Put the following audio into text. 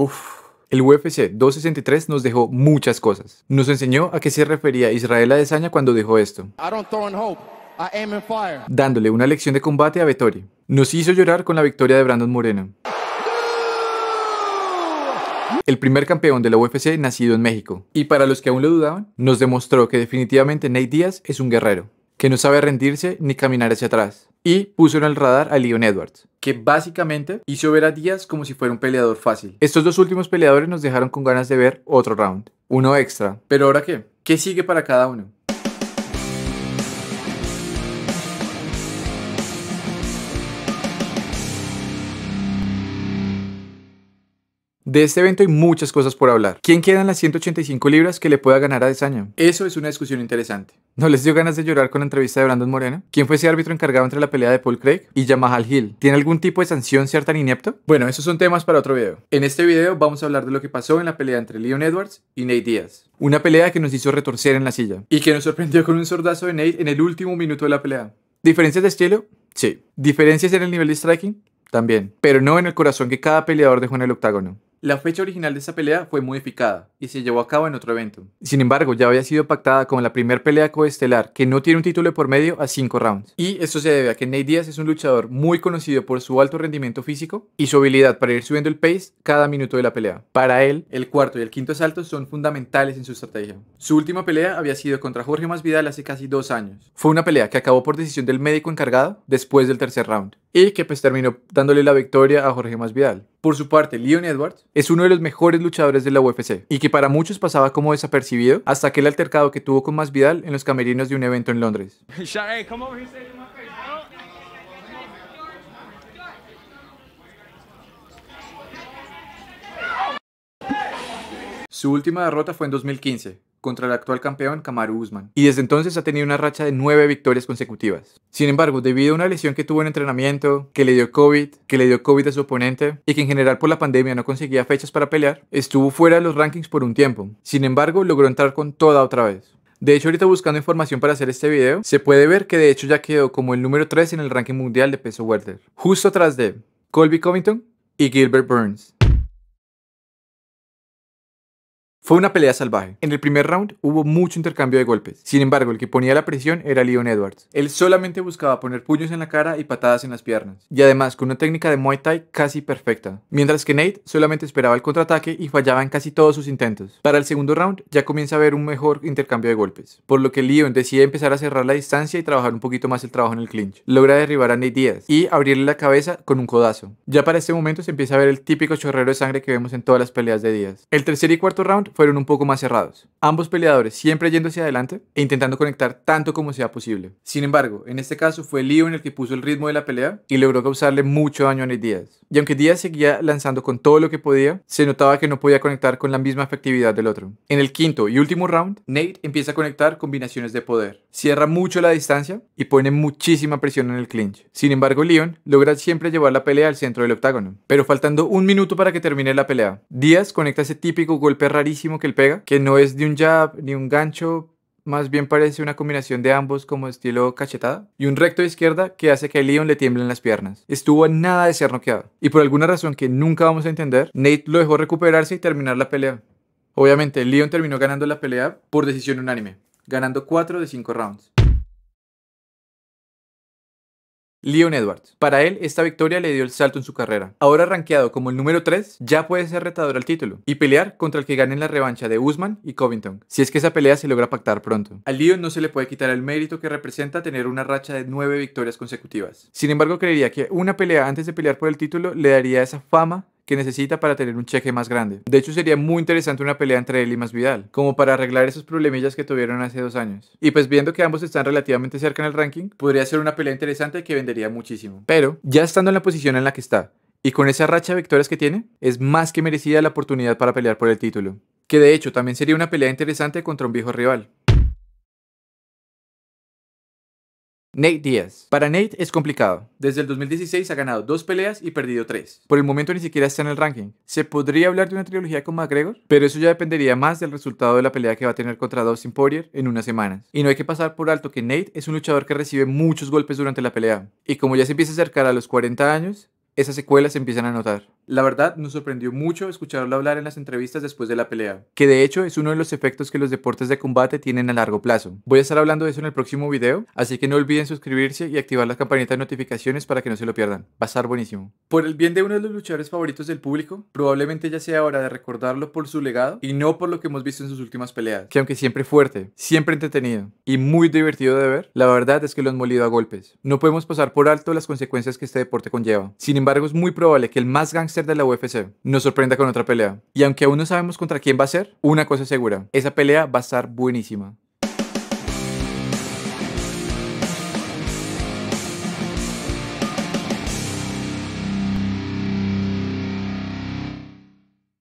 Uf. El UFC 263 nos dejó muchas cosas. Nos enseñó a qué se refería Israel Adesanya cuando dijo esto. Dándole una lección de combate a Vettori. Nos hizo llorar con la victoria de Brandon Moreno. El primer campeón de la UFC nacido en México. Y para los que aún lo dudaban, nos demostró que definitivamente Nate Díaz es un guerrero, que no sabe rendirse ni caminar hacia atrás, y puso en el radar a Leon Edwards, que básicamente hizo ver a Díaz como si fuera un peleador fácil. Estos dos últimos peleadores nos dejaron con ganas de ver otro round, uno extra. Pero ahora qué? ¿Qué sigue para cada uno? De este evento hay muchas cosas por hablar. ¿Quién queda en las 185 libras que le pueda ganar a Desaño? Eso es una discusión interesante. ¿No les dio ganas de llorar con la entrevista de Brandon Moreno? ¿Quién fue ese árbitro encargado entre la pelea de Paul Craig y Yamaha Hill? ¿Tiene algún tipo de sanción ser tan inepto? Bueno, esos son temas para otro video. En este video vamos a hablar de lo que pasó en la pelea entre Leon Edwards y Nate Diaz. Una pelea que nos hizo retorcer en la silla y que nos sorprendió con un sordazo de Nate en el último minuto de la pelea. ¿Diferencias de estilo? Sí. ¿Diferencias en el nivel de striking? También. Pero no en el corazón que cada peleador dejó en el octágono. La fecha original de esa pelea fue modificada y se llevó a cabo en otro evento. Sin embargo, ya había sido pactada como la primera pelea coestelar que no tiene un título por medio a 5 rounds. Y esto se debe a que Nate Diaz es un luchador muy conocido por su alto rendimiento físico y su habilidad para ir subiendo el pace cada minuto de la pelea. Para él, el cuarto y el quinto asalto son fundamentales en su estrategia. Su última pelea había sido contra Jorge Masvidal hace casi dos años. Fue una pelea que acabó por decisión del médico encargado después del tercer round y que pues terminó dándole la victoria a Jorge Masvidal. Por su parte, Leon Edwards es uno de los mejores luchadores de la UFC y que para muchos pasaba como desapercibido hasta aquel altercado que tuvo con Masvidal en los camerinos de un evento en Londres. Su última derrota fue en 2015, contra el actual campeón Kamaru Usman, y desde entonces ha tenido una racha de nueve victorias consecutivas. Sin embargo, debido a una lesión que tuvo en entrenamiento, que le dio COVID, que le dio COVID a su oponente, y que en general por la pandemia no conseguía fechas para pelear, estuvo fuera de los rankings por un tiempo. Sin embargo, logró entrar con toda otra vez. De hecho, ahorita buscando información para hacer este video, se puede ver que de hecho ya quedó como el número 3 en el ranking mundial de peso welter, justo atrás de Colby Covington y Gilbert Burns. Fue una pelea salvaje. En el primer round hubo mucho intercambio de golpes. Sin embargo, el que ponía la presión era Leon Edwards. Él solamente buscaba poner puños en la cara y patadas en las piernas. Y además con una técnica de Muay Thai casi perfecta. Mientras que Nate solamente esperaba el contraataque y fallaba en casi todos sus intentos. Para el segundo round ya comienza a haber un mejor intercambio de golpes. Por lo que Leon decide empezar a cerrar la distancia y trabajar un poquito más el trabajo en el clinch. Logra derribar a Nate Diaz y abrirle la cabeza con un codazo. Ya para este momento se empieza a ver el típico chorrero de sangre que vemos en todas las peleas de Diaz. El tercer y cuarto round fueron un poco más cerrados. Ambos peleadores siempre yendo hacia adelante e intentando conectar tanto como sea posible. Sin embargo, en este caso fue Leo en el que puso el ritmo de la pelea y logró causarle mucho daño a Nate Diaz y aunque Díaz seguía lanzando con todo lo que podía, se notaba que no podía conectar con la misma efectividad del otro. En el quinto y último round, Nate empieza a conectar combinaciones de poder, cierra mucho la distancia y pone muchísima presión en el clinch. Sin embargo, Leon logra siempre llevar la pelea al centro del octágono, pero faltando un minuto para que termine la pelea, Díaz conecta ese típico golpe rarísimo que él pega, que no es de un jab ni un gancho, más bien parece una combinación de ambos como estilo cachetada y un recto de izquierda que hace que a Leon le tiemblen las piernas. Estuvo nada de ser noqueado y por alguna razón que nunca vamos a entender, Nate lo dejó recuperarse y terminar la pelea. Obviamente, Leon terminó ganando la pelea por decisión unánime, ganando 4 de 5 rounds. Leon Edwards. Para él, esta victoria le dio el salto en su carrera. Ahora rankeado como el número 3, ya puede ser retador al título y pelear contra el que gane en la revancha de Usman y Covington, si es que esa pelea se logra pactar pronto. A Leon no se le puede quitar el mérito que representa tener una racha de 9 victorias consecutivas. Sin embargo, creería que una pelea antes de pelear por el título le daría esa fama que necesita para tener un cheque más grande. De hecho, sería muy interesante una pelea entre él y Masvidal, como para arreglar esos problemillas que tuvieron hace dos años. Y pues viendo que ambos están relativamente cerca en el ranking, podría ser una pelea interesante que vendería muchísimo. Pero, ya estando en la posición en la que está, y con esa racha de victorias que tiene, es más que merecida la oportunidad para pelear por el título. Que de hecho también sería una pelea interesante contra un viejo rival, Nate Díaz. Para Nate es complicado. Desde el 2016 ha ganado dos peleas y perdido tres. Por el momento ni siquiera está en el ranking. ¿Se podría hablar de una trilogía con McGregor? Pero eso ya dependería más del resultado de la pelea que va a tener contra Dustin Poirier en unas semanas. Y no hay que pasar por alto que Nate es un luchador que recibe muchos golpes durante la pelea. Y como ya se empieza a acercar a los 40 años, esas secuelas se empiezan a notar. La verdad, nos sorprendió mucho escucharlo hablar en las entrevistas después de la pelea, que de hecho es uno de los efectos que los deportes de combate tienen a largo plazo. Voy a estar hablando de eso en el próximo video, así que no olviden suscribirse y activar la campanita de notificaciones para que no se lo pierdan. Va a estar buenísimo. Por el bien de uno de los luchadores favoritos del público, probablemente ya sea hora de recordarlo por su legado y no por lo que hemos visto en sus últimas peleas, que aunque siempre fuerte, siempre entretenido y muy divertido de ver, la verdad es que lo han molido a golpes. No podemos pasar por alto las consecuencias que este deporte conlleva. Sin embargo, embargo, es muy probable que el más gángster de la UFC nos sorprenda con otra pelea. Y aunque aún no sabemos contra quién va a ser, una cosa es segura, esa pelea va a estar buenísima.